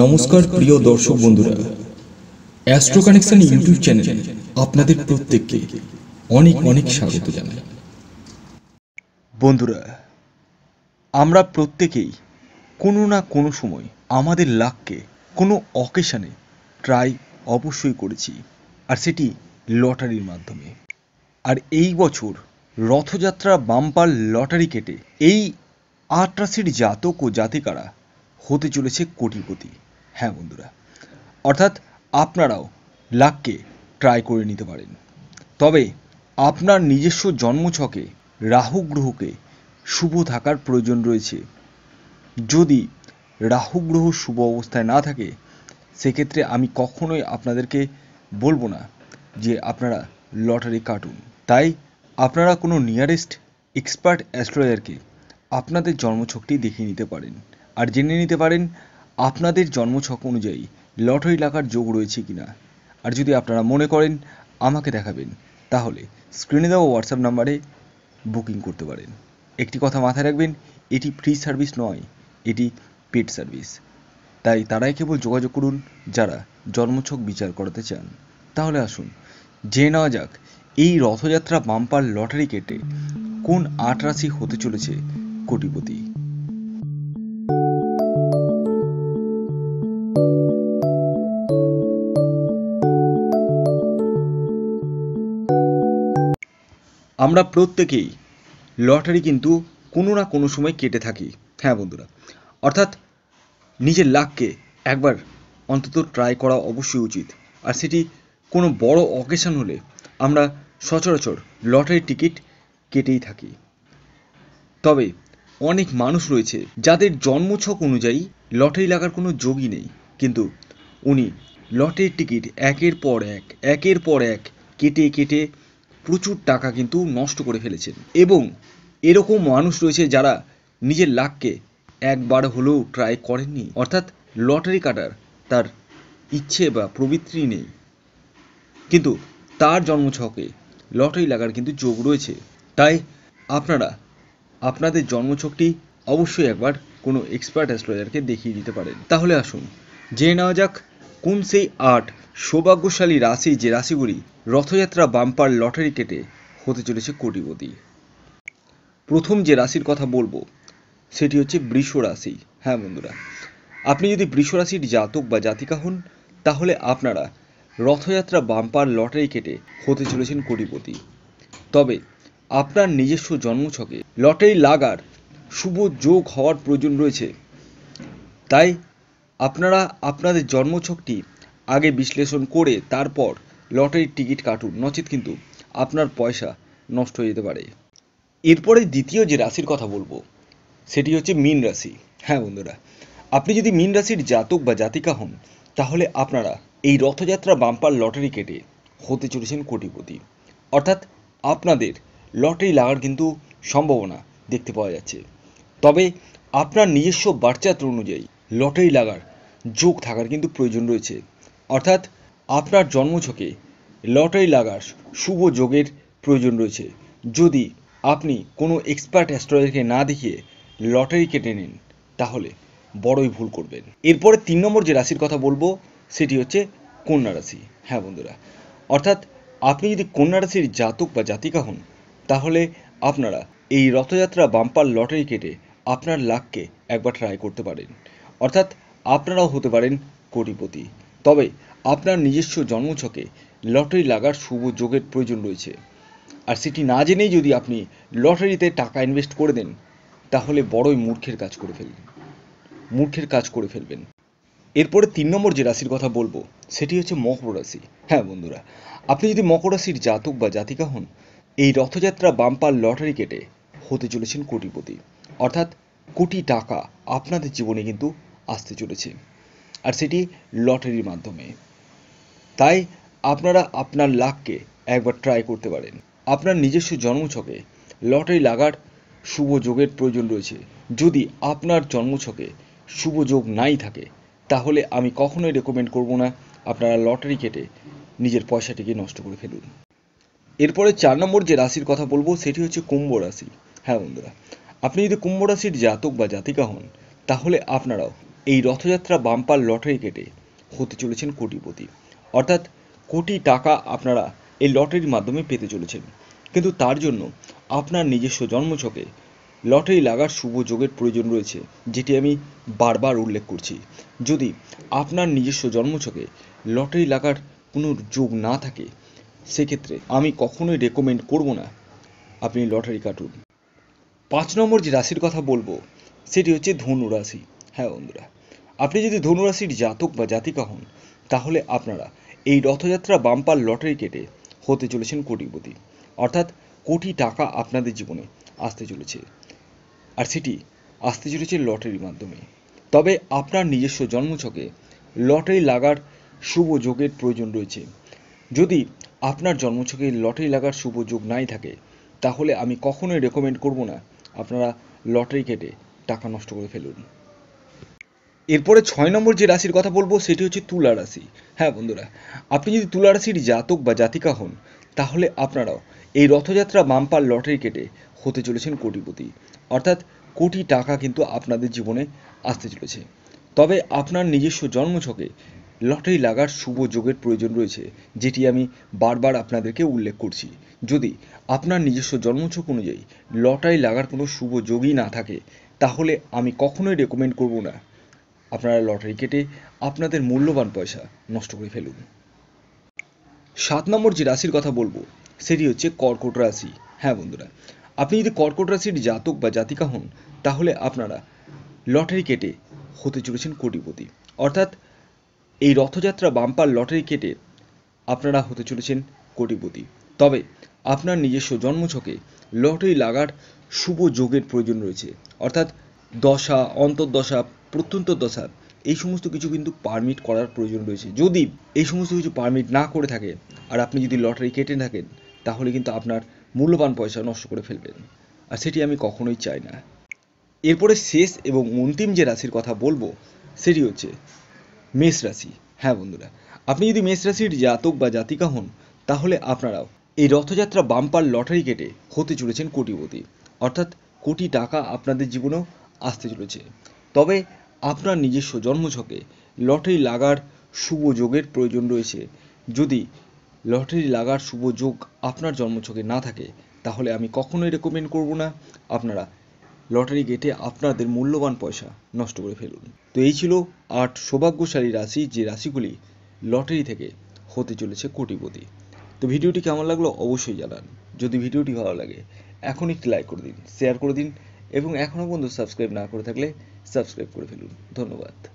নমস্কার প্রিয় দর্শক বন্ধুরা অ্যাস্ট্রো কানেকশন ইউটিউব চ্যানেলে আপনাদের প্রত্যেককে অনেক অনেক স্বাগত জানাই বন্ধুরা আমরা প্রত্যেকেই কোনো না কোনো সময় আমাদের লাককে কোনো অকেশানে ট্রাই অবশ্যই করেছি আর সেটি লটারির মাধ্যমে আর এই বছর রথযাত্রা বাম্পার লটারি কেটে এই আটরাশির জাতক ও জাতিকারা হতে চলেছে কোটিপতি হ্যাঁ বন্ধুরা অর্থাৎ আপনারাও লাককে ট্রাই করে নিতে পারেন তবে আপনার নিজস্ব জন্মছকে রাহু গ্রহকে শুভ থাকার প্রয়োজন রয়েছে যদি রাহু গ্রহ শুভ অবস্থায় না থাকে সেক্ষেত্রে আমি কখনোই আপনাদেরকে বলবো না যে আপনারা লটারি কাটুন তাই আপনারা কোনো নিয়ারেস্ট এক্সপার্ট অ্যাস্ট্রোলজারকে আপনাদের জন্মছকটি দেখিয়ে নিতে পারেন আর জেনে নিতে পারেন আপনাদের জন্মছক অনুযায়ী লটারি লাগার যোগ রয়েছে কিনা আর যদি আপনারা মনে করেন আমাকে দেখাবেন তাহলে স্ক্রিনে দেওয়া হোয়াটসঅ্যাপ নাম্বারে বুকিং করতে পারেন একটি কথা মাথায় রাখবেন এটি ফ্রি সার্ভিস নয় এটি পেড সার্ভিস তাই তারাই কেবল যোগাযোগ করুন যারা জন্মছক বিচার করাতে চান তাহলে আসুন যে নেওয়া যাক এই রথযাত্রা বাম্পার লটারি কেটে কোন আট রাশি হতে চলেছে কোটিপতি আমরা প্রত্যেকেই লটারি কিন্তু কোনো না কোনো সময় কেটে থাকি হ্যাঁ বন্ধুরা অর্থাৎ নিজের লাককে একবার অন্তত ট্রাই করা অবশ্যই উচিত আর সেটি কোনো বড় অকেশন হলে আমরা সচরাচর লটারির টিকিট কেটেই থাকি তবে অনেক মানুষ রয়েছে যাদের জন্মছক অনুযায়ী লটারি লাগার কোনো যোগই নেই কিন্তু উনি লটারির টিকিট একের পর এক একের পর এক কেটে কেটে প্রচুর টাকা কিন্তু নষ্ট করে ফেলেছেন এবং এরকম মানুষ রয়েছে যারা নিজের লাককে একবার হলেও ট্রাই করেননি অর্থাৎ লটারি কাটার তার ইচ্ছে বা প্রবৃত্তি নেই কিন্তু তার জন্মছকে লটারি লাগার কিন্তু যোগ রয়েছে তাই আপনারা আপনাদের জন্মছকটি অবশ্যই একবার কোনো এক্সপার্ট অ্যাস্ট্রোলজারকে দেখিয়ে দিতে পারেন তাহলে আসুন জেনে নেওয়া যাক কোন সেই আট সৌভাগ্যশালী রাশি যে রাশিগুলি রথযাত্রা বাম্পার লটারি কেটে হতে চলেছে কোটিপতি প্রথম যে রাশির কথা বলবো সেটি হচ্ছে বৃষ রাশি হ্যাঁ বন্ধুরা আপনি যদি বৃষ রাশির জাতক বা জাতিকা হন তাহলে আপনারা রথযাত্রা বাম্পার লটারি কেটে হতে চলেছেন কোটিপতি তবে আপনার নিজস্ব জন্মছকে লটারি লাগার শুভ যোগ হওয়ার প্রয়োজন রয়েছে তাই আপনারা আপনাদের জন্মছকটি আগে বিশ্লেষণ করে তারপর লটারির টিকিট কাটুন নচেত কিন্তু আপনার পয়সা নষ্ট হয়ে যেতে পারে এরপরে দ্বিতীয় যে রাশির কথা বলবো সেটি হচ্ছে মীন রাশি হ্যাঁ বন্ধুরা আপনি যদি মীন রাশির জাতক বা জাতিকা হন তাহলে আপনারা এই রথযাত্রা বাম্পার লটারি কেটে হতে চলেছেন কোটিপতি অর্থাৎ আপনাদের লটারি লাগার কিন্তু সম্ভাবনা দেখতে পাওয়া যাচ্ছে তবে আপনার নিজস্ব বার্চাত্র অনুযায়ী লটারি লাগার যোগ থাকার কিন্তু প্রয়োজন রয়েছে অর্থাৎ আপনার জন্মছকে লটারি লাগার শুভ যোগের প্রয়োজন রয়েছে যদি আপনি কোনো এক্সপার্ট অ্যাস্ট্রোলজারকে না দেখিয়ে লটারি কেটে নিন তাহলে বড়ই ভুল করবেন এরপরে তিন নম্বর যে রাশির কথা বলবো সেটি হচ্ছে কন্যা রাশি হ্যাঁ বন্ধুরা অর্থাৎ আপনি যদি কন্যা রাশির জাতক বা জাতিকা হন তাহলে আপনারা এই রথযাত্রা বাম্পার লটারি কেটে আপনার লাককে একবার ট্রাই করতে পারেন অর্থাৎ আপনারাও হতে পারেন কোটিপতি তবে আপনার নিজস্ব জন্মছকে লটারি লাগার শুভ যোগের প্রয়োজন রয়েছে আর সেটি না জেনেই যদি আপনি লটারিতে টাকা ইনভেস্ট করে দেন তাহলে বড়ই মূর্খের কাজ করে ফেলবেন মূর্খের কাজ করে ফেলবেন এরপরে তিন নম্বর যে রাশির কথা বলবো সেটি হচ্ছে মকর রাশি হ্যাঁ বন্ধুরা আপনি যদি মকর রাশির জাতক বা জাতিকা হন এই রথযাত্রা বাম্পার লটারি কেটে হতে চলেছেন কোটিপতি অর্থাৎ কোটি টাকা আপনাদের জীবনে কিন্তু আসতে চলেছে আর সেটি লটারির মাধ্যমে তাই আপনারা আপনার লাককে একবার ট্রাই করতে পারেন আপনার নিজস্ব জন্মছকে লটারি লাগার শুভ যোগের প্রয়োজন রয়েছে যদি আপনার জন্মছকে শুভ যোগ নাই থাকে তাহলে আমি কখনোই রেকমেন্ড করব না আপনারা লটারি কেটে নিজের পয়সাটিকে নষ্ট করে ফেলুন এরপরে চার নম্বর যে রাশির কথা বলবো সেটি হচ্ছে কুম্ভ রাশি হ্যাঁ বন্ধুরা আপনি যদি কুম্ভ রাশির জাতক বা জাতিকা হন তাহলে আপনারাও এই রথযাত্রা বাম্পার লটারি কেটে হতে চলেছেন কোটিপতি অর্থাৎ কোটি টাকা আপনারা এই লটারির মাধ্যমে পেতে চলেছেন কিন্তু তার জন্য আপনার নিজস্ব জন্মছকে লটারি লাগার শুভ যোগের প্রয়োজন রয়েছে যেটি আমি বারবার উল্লেখ করছি যদি আপনার নিজস্ব জন্মছকে লটারি লাগার কোনো যোগ না থাকে সেক্ষেত্রে আমি কখনোই রেকমেন্ড করব না আপনি লটারি কাটুন পাঁচ নম্বর যে রাশির কথা বলবো সেটি হচ্ছে ধনু রাশি হ্যাঁ বন্ধুরা আপনি যদি ধনু রাশির জাতক বা জাতিকা হন তাহলে আপনারা এই রথযাত্রা বাম্পার লটারি কেটে হতে চলেছেন কোটিপতি অর্থাৎ কোটি টাকা আপনাদের জীবনে আসতে চলেছে আর সেটি আসতে চলেছে লটারির মাধ্যমে তবে আপনার নিজস্ব জন্মছকে লটারি লাগার শুভ যোগের প্রয়োজন রয়েছে যদি আপনার জন্মছকে লটারি লাগার শুভ যোগ নাই থাকে তাহলে আমি কখনোই রেকমেন্ড করব না আপনারা লটারি কেটে টাকা নষ্ট করে ফেলুন এরপরে ছয় নম্বর যে রাশির কথা বলবো সেটি হচ্ছে তুলা রাশি হ্যাঁ বন্ধুরা আপনি যদি তুলা রাশির জাতক বা জাতিকা হন তাহলে আপনারাও এই রথযাত্রা বাম্পার লটারি কেটে হতে চলেছেন কোটিপতি অর্থাৎ কোটি টাকা কিন্তু আপনাদের জীবনে আসতে চলেছে তবে আপনার নিজস্ব জন্মছকে লটারি লাগার শুভ যোগের প্রয়োজন রয়েছে যেটি আমি বারবার আপনাদেরকে উল্লেখ করছি যদি আপনার নিজস্ব জন্মছক অনুযায়ী লটারি লাগার কোনো শুভ যোগই না থাকে তাহলে আমি কখনোই রেকমেন্ড করব না আপনারা লটারি কেটে আপনাদের মূল্যবান পয়সা নষ্ট করে ফেলুন সাত নম্বর যে রাশির কথা বলবো সেটি হচ্ছে কর্কট রাশি হ্যাঁ বন্ধুরা আপনি যদি কর্কট রাশির জাতক বা জাতিকা হন তাহলে আপনারা লটারি কেটে হতে চলেছেন কোটিপতি অর্থাৎ এই রথযাত্রা বাম্পার লটারি কেটে আপনারা হতে চলেছেন কোটিপতি তবে আপনার নিজস্ব জন্মছকে লটারি লাগার শুভ যোগের প্রয়োজন রয়েছে অর্থাৎ দশা অন্তর্দশা প্রত্যন্ত দশা এই সমস্ত কিছু কিন্তু পারমিট করার প্রয়োজন রয়েছে যদি এই সমস্ত কিছু পারমিট না করে থাকে আর আপনি যদি লটারি কেটে থাকেন তাহলে কিন্তু আপনার মূল্যবান পয়সা নষ্ট করে ফেলবেন আর সেটি আমি কখনোই চাই না এরপরে শেষ এবং অন্তিম যে রাশির কথা বলবো সেটি হচ্ছে মেষ রাশি হ্যাঁ বন্ধুরা আপনি যদি মেষ রাশির জাতক বা জাতিকা হন তাহলে আপনারাও এই রথযাত্রা বাম্পার লটারি কেটে হতে চলেছেন কোটিপতি অর্থাৎ কোটি টাকা আপনাদের জীবনেও আসতে চলেছে তবে আপনার নিজস্ব জন্মছকে লটারি লাগার শুভ যোগের প্রয়োজন রয়েছে যদি লটারি লাগার শুভ যোগ আপনার জন্মছকে না থাকে তাহলে আমি কখনোই রেকমেন্ড করব না আপনারা লটারি গেটে আপনাদের মূল্যবান পয়সা নষ্ট করে ফেলুন তো এই ছিল আট সৌভাগ্যশালী রাশি যে রাশিগুলি লটারি থেকে হতে চলেছে কোটিপতি তো ভিডিওটি কেমন লাগলো অবশ্যই জানান যদি ভিডিওটি ভালো লাগে এখন একটি লাইক করে দিন শেয়ার করে দিন এবং এখনও পর্যন্ত সাবস্ক্রাইব না করে থাকলে সাবস্ক্রাইব করে ফেলুন ধন্যবাদ